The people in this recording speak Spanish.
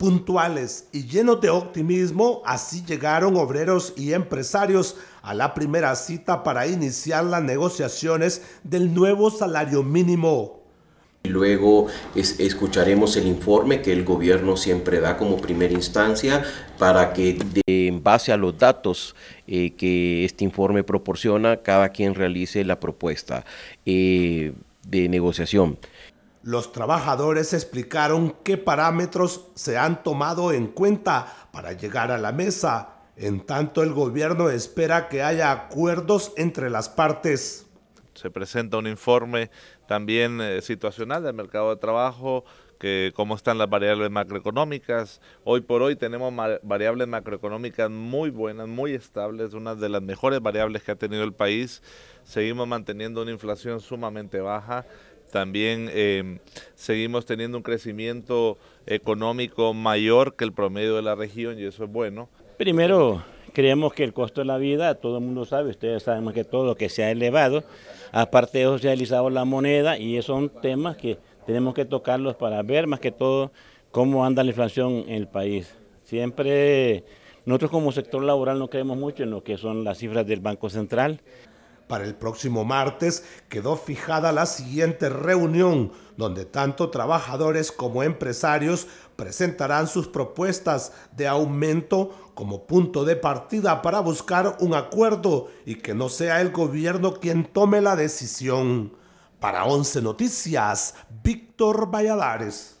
Puntuales y llenos de optimismo, así llegaron obreros y empresarios a la primera cita para iniciar las negociaciones del nuevo salario mínimo. Luego escucharemos el informe que el gobierno siempre da como primera instancia para que en base a los datos eh, que este informe proporciona, cada quien realice la propuesta eh, de negociación los trabajadores explicaron qué parámetros se han tomado en cuenta para llegar a la mesa. En tanto, el gobierno espera que haya acuerdos entre las partes. Se presenta un informe también eh, situacional del mercado de trabajo, que cómo están las variables macroeconómicas. Hoy por hoy tenemos variables macroeconómicas muy buenas, muy estables, una de las mejores variables que ha tenido el país. Seguimos manteniendo una inflación sumamente baja. También em, seguimos teniendo un crecimiento económico mayor que el promedio de la región y eso es bueno. Primero, creemos que el costo de la vida, todo el mundo sabe, ustedes saben más que todo, que se ha elevado. Aparte de eso, se ha realizado la moneda y esos son temas que tenemos que tocarlos para ver más que todo cómo anda la inflación en el país. Siempre nosotros como sector laboral no creemos mucho en lo que son las cifras del Banco Central. Para el próximo martes quedó fijada la siguiente reunión, donde tanto trabajadores como empresarios presentarán sus propuestas de aumento como punto de partida para buscar un acuerdo y que no sea el gobierno quien tome la decisión. Para 11 Noticias, Víctor Valladares.